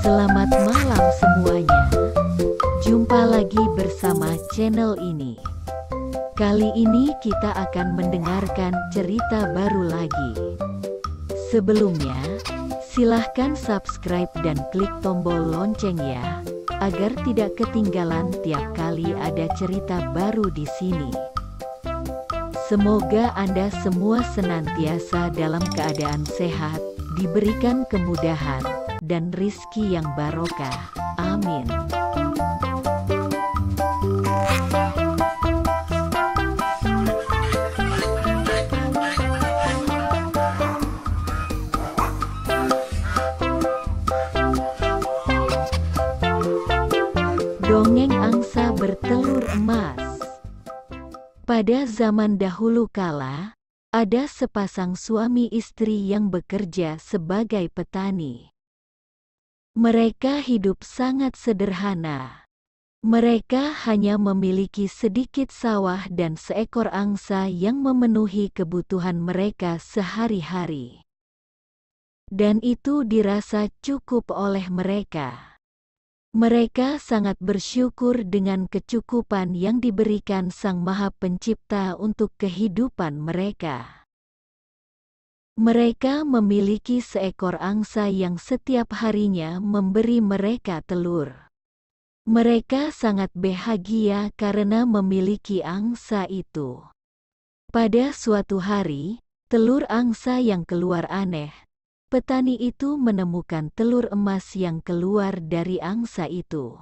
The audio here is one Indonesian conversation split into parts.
Selamat malam semuanya. Jumpa lagi bersama channel ini. Kali ini kita akan mendengarkan cerita baru lagi. Sebelumnya, silahkan subscribe dan klik tombol lonceng ya, agar tidak ketinggalan tiap kali ada cerita baru di sini. Semoga Anda semua senantiasa dalam keadaan sehat, diberikan kemudahan, dan rizki yang barokah. Amin. Dongeng angsa bertelur emas. Pada zaman dahulu kala, ada sepasang suami istri yang bekerja sebagai petani. Mereka hidup sangat sederhana. Mereka hanya memiliki sedikit sawah dan seekor angsa yang memenuhi kebutuhan mereka sehari-hari. Dan itu dirasa cukup oleh mereka. Mereka sangat bersyukur dengan kecukupan yang diberikan Sang Maha Pencipta untuk kehidupan mereka. Mereka memiliki seekor angsa yang setiap harinya memberi mereka telur. Mereka sangat bahagia karena memiliki angsa itu. Pada suatu hari, telur angsa yang keluar aneh, petani itu menemukan telur emas yang keluar dari angsa itu.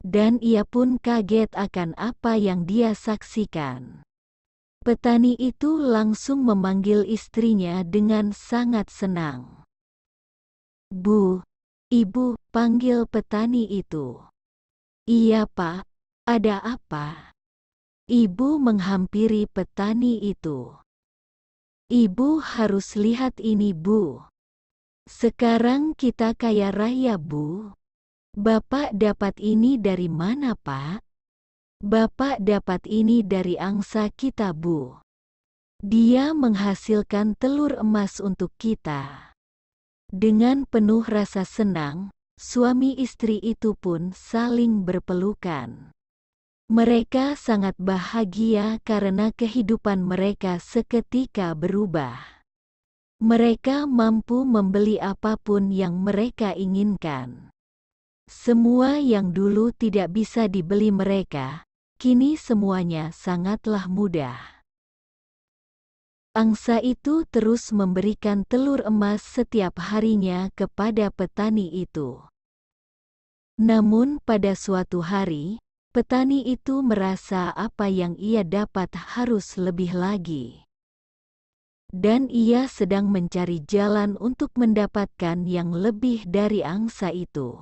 Dan ia pun kaget akan apa yang dia saksikan. Petani itu langsung memanggil istrinya dengan sangat senang. Bu, ibu, panggil petani itu. Iya pak, ada apa? Ibu menghampiri petani itu. Ibu harus lihat ini Bu. Sekarang kita kaya raya Bu. Bapak dapat ini dari mana Pak? Bapak dapat ini dari angsa kita Bu. Dia menghasilkan telur emas untuk kita. Dengan penuh rasa senang, suami istri itu pun saling berpelukan. Mereka sangat bahagia karena kehidupan mereka seketika berubah. Mereka mampu membeli apapun yang mereka inginkan. Semua yang dulu tidak bisa dibeli mereka, kini semuanya sangatlah mudah. Angsa itu terus memberikan telur emas setiap harinya kepada petani itu. Namun pada suatu hari, Petani itu merasa apa yang ia dapat harus lebih lagi. Dan ia sedang mencari jalan untuk mendapatkan yang lebih dari angsa itu.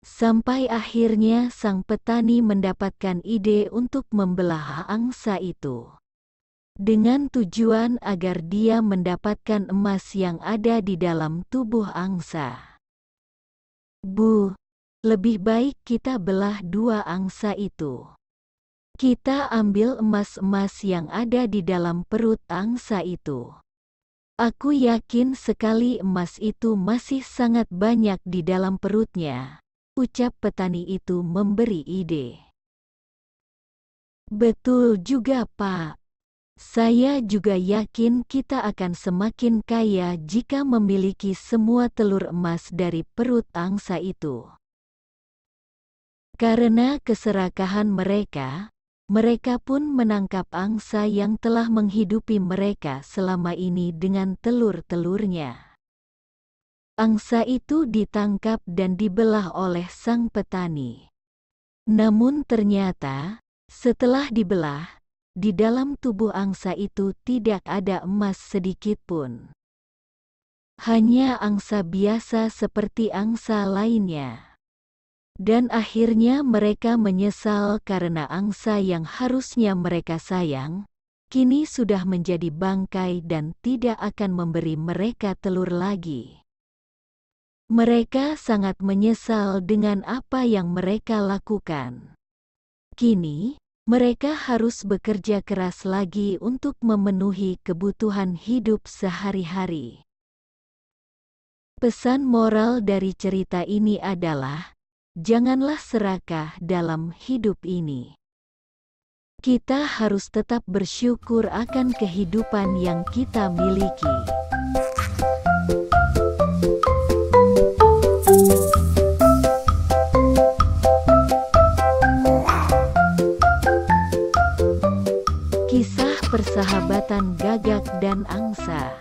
Sampai akhirnya sang petani mendapatkan ide untuk membelah angsa itu. Dengan tujuan agar dia mendapatkan emas yang ada di dalam tubuh angsa. Bu, lebih baik kita belah dua angsa itu. Kita ambil emas-emas yang ada di dalam perut angsa itu. Aku yakin sekali emas itu masih sangat banyak di dalam perutnya, ucap petani itu memberi ide. Betul juga, Pak. Saya juga yakin kita akan semakin kaya jika memiliki semua telur emas dari perut angsa itu. Karena keserakahan mereka, mereka pun menangkap angsa yang telah menghidupi mereka selama ini dengan telur-telurnya. Angsa itu ditangkap dan dibelah oleh sang petani. Namun ternyata, setelah dibelah, di dalam tubuh angsa itu tidak ada emas sedikit pun. Hanya angsa biasa seperti angsa lainnya dan akhirnya mereka menyesal karena angsa yang harusnya mereka sayang, kini sudah menjadi bangkai dan tidak akan memberi mereka telur lagi. Mereka sangat menyesal dengan apa yang mereka lakukan. Kini, mereka harus bekerja keras lagi untuk memenuhi kebutuhan hidup sehari-hari. Pesan moral dari cerita ini adalah, janganlah serakah dalam hidup ini. Kita harus tetap bersyukur akan kehidupan yang kita miliki. Kisah persahabatan gagak dan angsa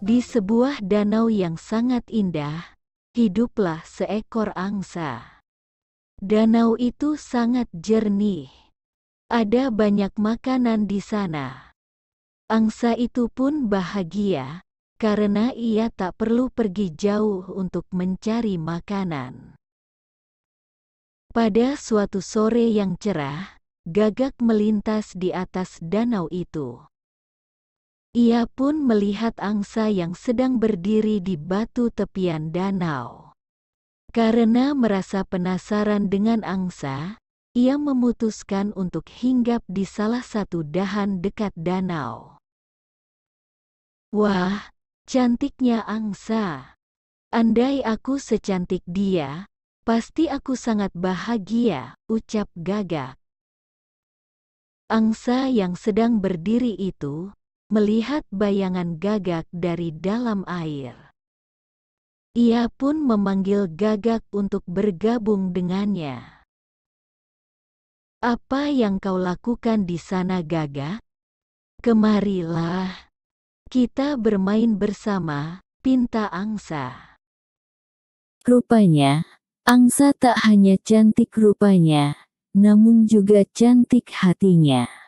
di sebuah danau yang sangat indah, hiduplah seekor angsa. Danau itu sangat jernih. Ada banyak makanan di sana. Angsa itu pun bahagia, karena ia tak perlu pergi jauh untuk mencari makanan. Pada suatu sore yang cerah, gagak melintas di atas danau itu. Ia pun melihat angsa yang sedang berdiri di batu tepian danau. Karena merasa penasaran dengan angsa, ia memutuskan untuk hinggap di salah satu dahan dekat danau. Wah, cantiknya angsa. Andai aku secantik dia, pasti aku sangat bahagia, ucap gagak. Angsa yang sedang berdiri itu melihat bayangan gagak dari dalam air. Ia pun memanggil gagak untuk bergabung dengannya. Apa yang kau lakukan di sana gagak? Kemarilah. Kita bermain bersama, pinta angsa. Rupanya, angsa tak hanya cantik rupanya, namun juga cantik hatinya.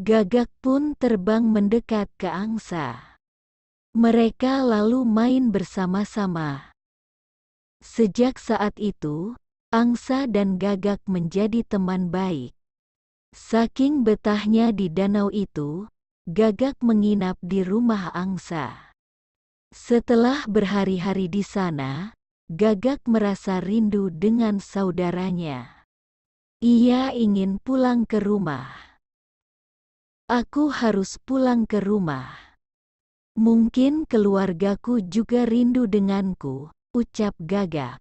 Gagak pun terbang mendekat ke angsa. Mereka lalu main bersama-sama. Sejak saat itu, angsa dan gagak menjadi teman baik. Saking betahnya di danau itu, gagak menginap di rumah angsa. Setelah berhari-hari di sana, gagak merasa rindu dengan saudaranya. Ia ingin pulang ke rumah. Aku harus pulang ke rumah. Mungkin keluargaku juga rindu denganku, ucap gagak.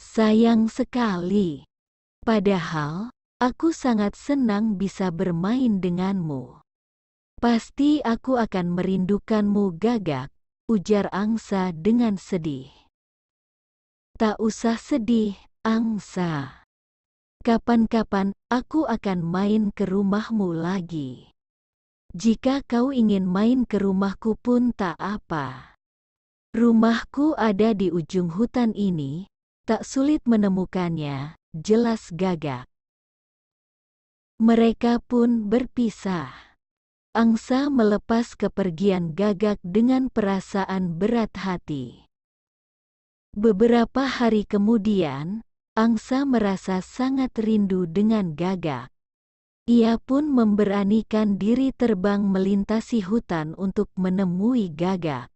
Sayang sekali. Padahal, aku sangat senang bisa bermain denganmu. Pasti aku akan merindukanmu gagak, ujar angsa dengan sedih. Tak usah sedih, angsa. Kapan-kapan aku akan main ke rumahmu lagi. Jika kau ingin main ke rumahku pun tak apa. Rumahku ada di ujung hutan ini, tak sulit menemukannya, jelas gagak. Mereka pun berpisah. Angsa melepas kepergian gagak dengan perasaan berat hati. Beberapa hari kemudian, Angsa merasa sangat rindu dengan Gaga. Ia pun memberanikan diri terbang melintasi hutan untuk menemui Gaga.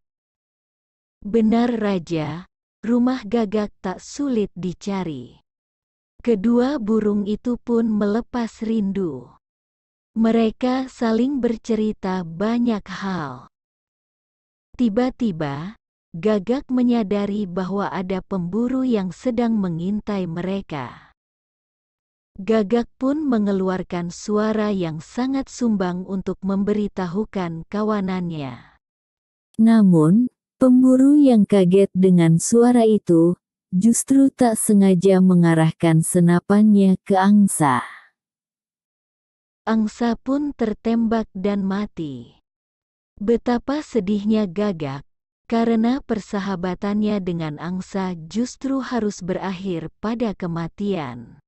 Benar Raja, rumah Gagak tak sulit dicari. Kedua burung itu pun melepas rindu. Mereka saling bercerita banyak hal. Tiba-tiba, Gagak menyadari bahwa ada pemburu yang sedang mengintai mereka. Gagak pun mengeluarkan suara yang sangat sumbang untuk memberitahukan kawanannya. Namun, pemburu yang kaget dengan suara itu justru tak sengaja mengarahkan senapannya ke angsa. Angsa pun tertembak dan mati. Betapa sedihnya Gagak karena persahabatannya dengan angsa justru harus berakhir pada kematian.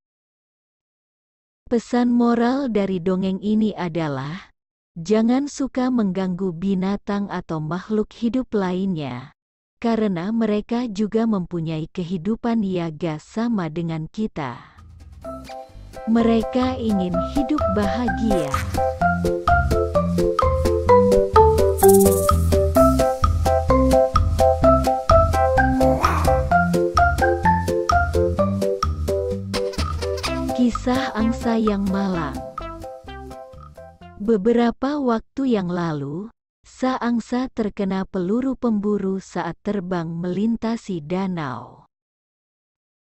Pesan moral dari dongeng ini adalah, jangan suka mengganggu binatang atau makhluk hidup lainnya, karena mereka juga mempunyai kehidupan yaga sama dengan kita. Mereka ingin hidup bahagia. Kisah angsa yang malang. Beberapa waktu yang lalu, angsa terkena peluru pemburu saat terbang melintasi danau.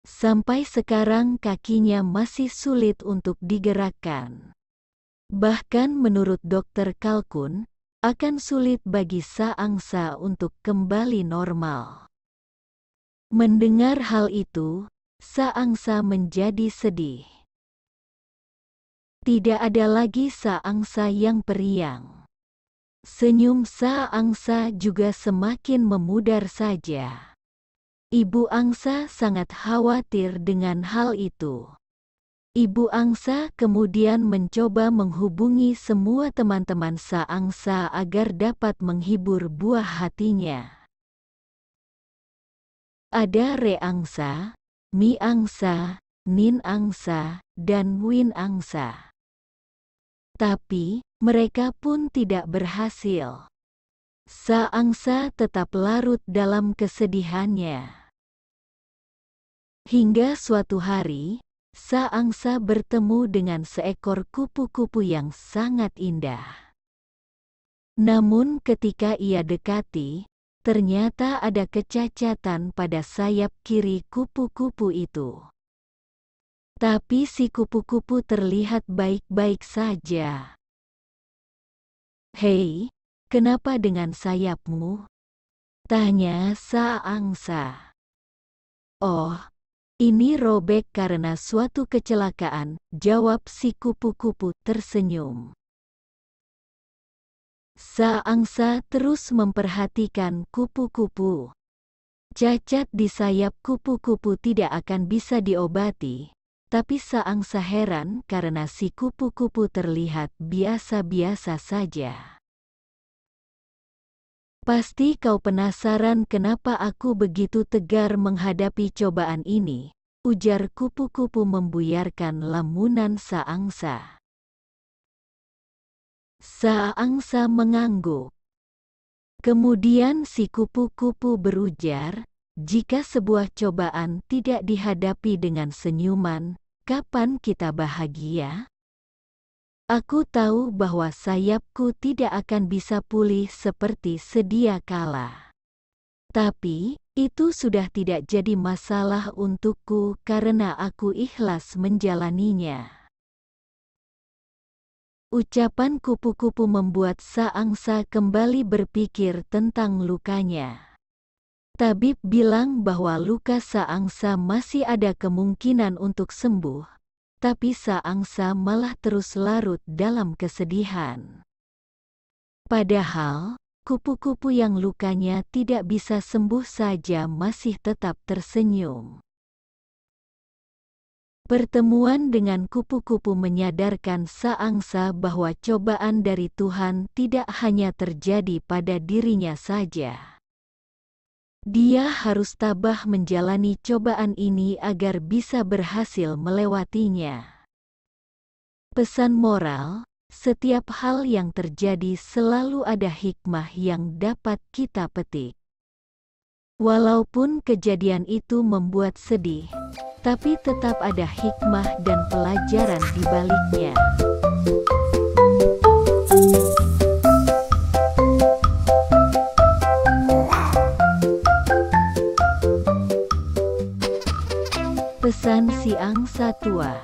Sampai sekarang kakinya masih sulit untuk digerakkan. Bahkan menurut dokter Kalkun, akan sulit bagi angsa untuk kembali normal. Mendengar hal itu, angsa menjadi sedih. Tidak ada lagi saangsa yang periang. Senyum saangsa juga semakin memudar saja. Ibu angsa sangat khawatir dengan hal itu. Ibu angsa kemudian mencoba menghubungi semua teman-teman saangsa agar dapat menghibur buah hatinya ada re angsa, mi angsa, nin angsa, dan win angsa. Tapi, mereka pun tidak berhasil. Saangsa tetap larut dalam kesedihannya. Hingga suatu hari, Saangsa bertemu dengan seekor kupu-kupu yang sangat indah. Namun ketika ia dekati, ternyata ada kecacatan pada sayap kiri kupu-kupu itu. Tapi si kupu-kupu terlihat baik-baik saja. Hei, kenapa dengan sayapmu? Tanya angsa. Oh, ini robek karena suatu kecelakaan, jawab si kupu-kupu tersenyum. Saangsa terus memperhatikan kupu-kupu. Cacat di sayap kupu-kupu tidak akan bisa diobati, tapi Saangsa heran karena si kupu-kupu terlihat biasa-biasa saja. Pasti kau penasaran kenapa aku begitu tegar menghadapi cobaan ini, ujar kupu-kupu membuyarkan lamunan Saangsa. Saangsa mengangguk. Kemudian si kupu-kupu berujar, jika sebuah cobaan tidak dihadapi dengan senyuman, kapan kita bahagia? Aku tahu bahwa sayapku tidak akan bisa pulih seperti sedia kala. Tapi, itu sudah tidak jadi masalah untukku karena aku ikhlas menjalaninya. Ucapan kupu-kupu membuat Saangsa kembali berpikir tentang lukanya. Tabib bilang bahwa luka Saangsa masih ada kemungkinan untuk sembuh, tapi Saangsa malah terus larut dalam kesedihan. Padahal, kupu-kupu yang lukanya tidak bisa sembuh saja masih tetap tersenyum. Pertemuan dengan kupu-kupu menyadarkan Saangsa bahwa cobaan dari Tuhan tidak hanya terjadi pada dirinya saja. Dia harus tabah menjalani cobaan ini agar bisa berhasil melewatinya. Pesan moral, setiap hal yang terjadi selalu ada hikmah yang dapat kita petik. Walaupun kejadian itu membuat sedih, tapi tetap ada hikmah dan pelajaran di baliknya. Pesan Siang Satwa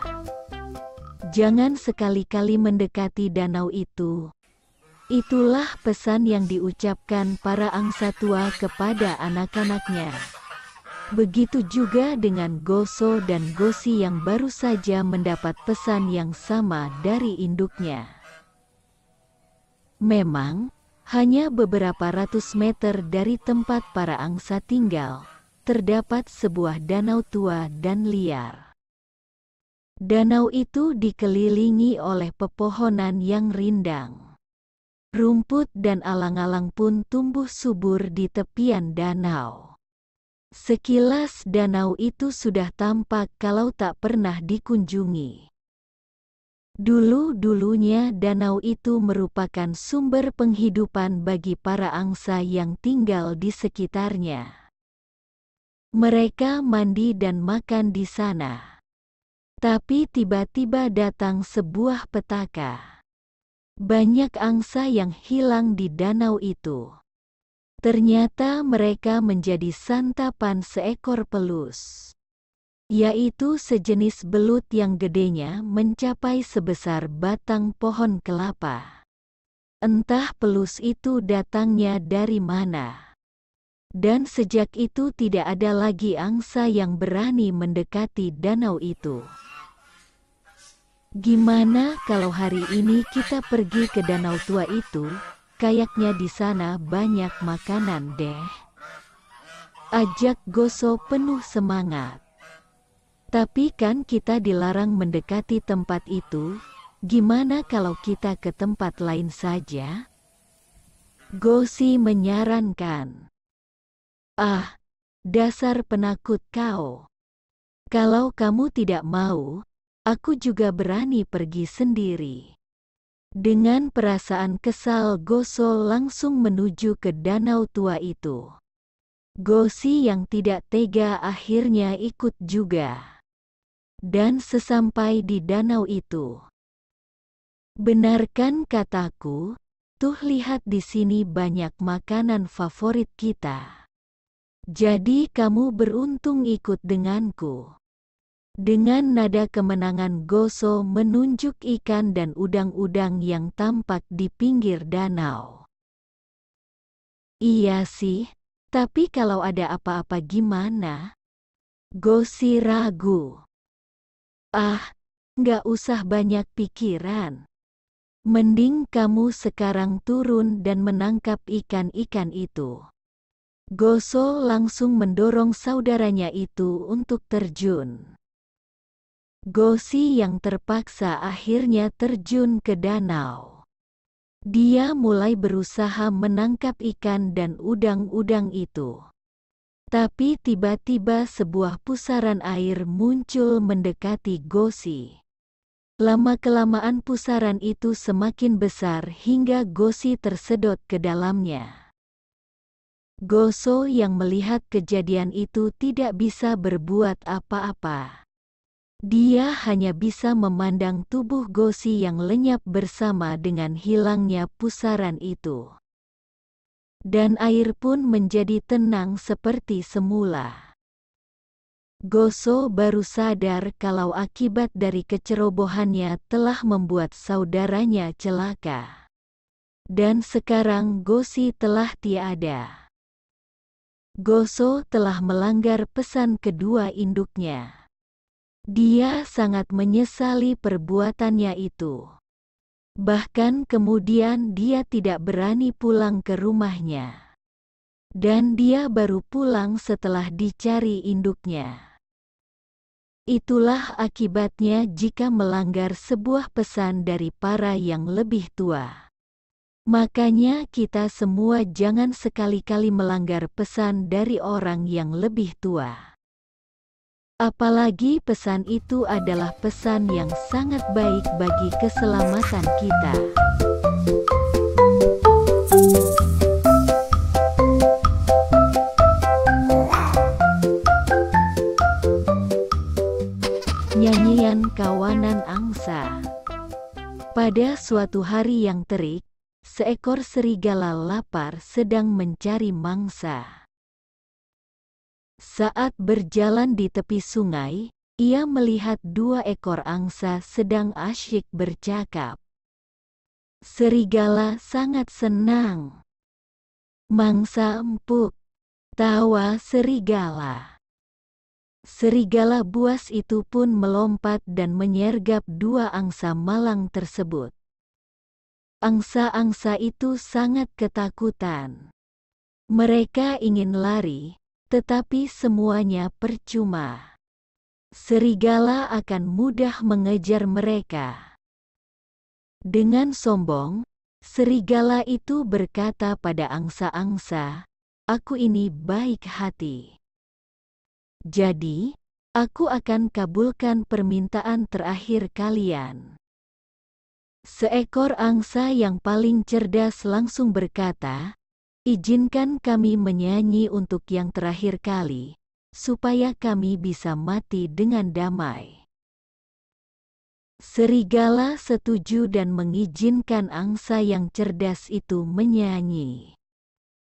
Jangan sekali-kali mendekati danau itu. Itulah pesan yang diucapkan para angsa tua kepada anak-anaknya. Begitu juga dengan Goso dan Gosi yang baru saja mendapat pesan yang sama dari induknya. Memang, hanya beberapa ratus meter dari tempat para angsa tinggal, terdapat sebuah danau tua dan liar. Danau itu dikelilingi oleh pepohonan yang rindang. Rumput dan alang-alang pun tumbuh subur di tepian danau. Sekilas danau itu sudah tampak kalau tak pernah dikunjungi. Dulu-dulunya danau itu merupakan sumber penghidupan bagi para angsa yang tinggal di sekitarnya. Mereka mandi dan makan di sana. Tapi tiba-tiba datang sebuah petaka. Banyak angsa yang hilang di danau itu. Ternyata mereka menjadi santapan seekor pelus. Yaitu sejenis belut yang gedenya mencapai sebesar batang pohon kelapa. Entah pelus itu datangnya dari mana dan sejak itu tidak ada lagi angsa yang berani mendekati danau itu. Gimana kalau hari ini kita pergi ke danau tua itu? Kayaknya di sana banyak makanan deh. Ajak Goso penuh semangat. Tapi kan kita dilarang mendekati tempat itu, gimana kalau kita ke tempat lain saja? Gosi menyarankan. Ah, dasar penakut kau. Kalau kamu tidak mau, aku juga berani pergi sendiri. Dengan perasaan kesal Goso langsung menuju ke danau tua itu. Gosi yang tidak tega akhirnya ikut juga. Dan sesampai di danau itu. Benarkan kataku, tuh lihat di sini banyak makanan favorit kita. Jadi kamu beruntung ikut denganku. Dengan nada kemenangan Goso menunjuk ikan dan udang-udang yang tampak di pinggir danau. Iya sih, tapi kalau ada apa-apa gimana? Gosi ragu. Ah, nggak usah banyak pikiran. Mending kamu sekarang turun dan menangkap ikan-ikan itu. Goso langsung mendorong saudaranya itu untuk terjun. Gosi yang terpaksa akhirnya terjun ke danau. Dia mulai berusaha menangkap ikan dan udang-udang itu. Tapi tiba-tiba sebuah pusaran air muncul mendekati Gosi. Lama-kelamaan pusaran itu semakin besar hingga Gosi tersedot ke dalamnya. Goso yang melihat kejadian itu tidak bisa berbuat apa-apa. Dia hanya bisa memandang tubuh Gosi yang lenyap bersama dengan hilangnya pusaran itu. Dan air pun menjadi tenang seperti semula. Goso baru sadar kalau akibat dari kecerobohannya telah membuat saudaranya celaka. Dan sekarang Gosi telah tiada. Goso telah melanggar pesan kedua induknya. Dia sangat menyesali perbuatannya itu. Bahkan kemudian dia tidak berani pulang ke rumahnya. Dan dia baru pulang setelah dicari induknya. Itulah akibatnya jika melanggar sebuah pesan dari para yang lebih tua. Makanya kita semua jangan sekali-kali melanggar pesan dari orang yang lebih tua. Apalagi pesan itu adalah pesan yang sangat baik bagi keselamatan kita. Nyanyian kawanan angsa. Pada suatu hari yang terik, seekor serigala lapar sedang mencari mangsa. Saat berjalan di tepi sungai, ia melihat dua ekor angsa sedang asyik bercakap. Serigala sangat senang. Mangsa empuk, tawa serigala. Serigala buas itu pun melompat dan menyergap dua angsa malang tersebut. Angsa-angsa itu sangat ketakutan. Mereka ingin lari, tetapi semuanya percuma. Serigala akan mudah mengejar mereka. Dengan sombong, serigala itu berkata pada angsa-angsa, "Aku ini baik hati. Jadi, aku akan kabulkan permintaan terakhir kalian." Seekor angsa yang paling cerdas langsung berkata, Izinkan kami menyanyi untuk yang terakhir kali, supaya kami bisa mati dengan damai. Serigala setuju dan mengizinkan angsa yang cerdas itu menyanyi.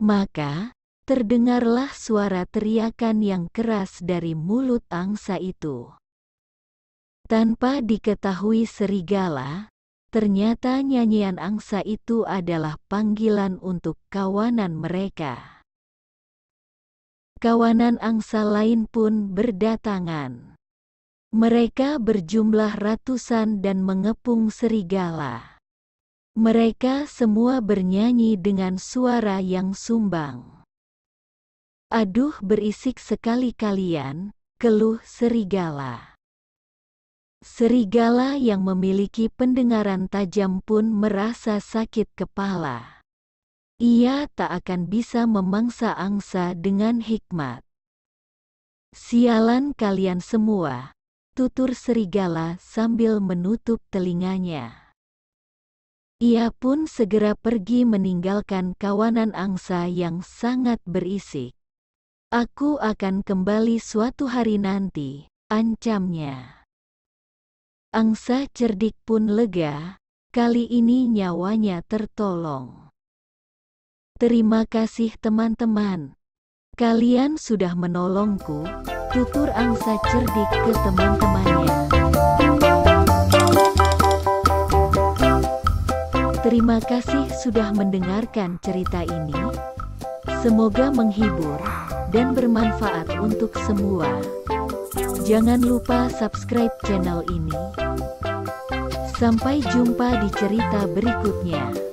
Maka, terdengarlah suara teriakan yang keras dari mulut angsa itu. Tanpa diketahui serigala, Ternyata nyanyian angsa itu adalah panggilan untuk kawanan mereka. Kawanan angsa lain pun berdatangan. Mereka berjumlah ratusan dan mengepung serigala. Mereka semua bernyanyi dengan suara yang sumbang. Aduh berisik sekali kalian, keluh serigala serigala yang memiliki pendengaran tajam pun merasa sakit kepala. Ia tak akan bisa memangsa angsa dengan hikmat. Sialan kalian semua, tutur serigala sambil menutup telinganya. Ia pun segera pergi meninggalkan kawanan angsa yang sangat berisik. Aku akan kembali suatu hari nanti, ancamnya. Angsa cerdik pun lega, kali ini nyawanya tertolong. Terima kasih teman-teman. Kalian sudah menolongku, tutur angsa cerdik ke teman-temannya. Terima kasih sudah mendengarkan cerita ini. Semoga menghibur dan bermanfaat untuk semua. Jangan lupa subscribe channel ini Sampai jumpa di cerita berikutnya.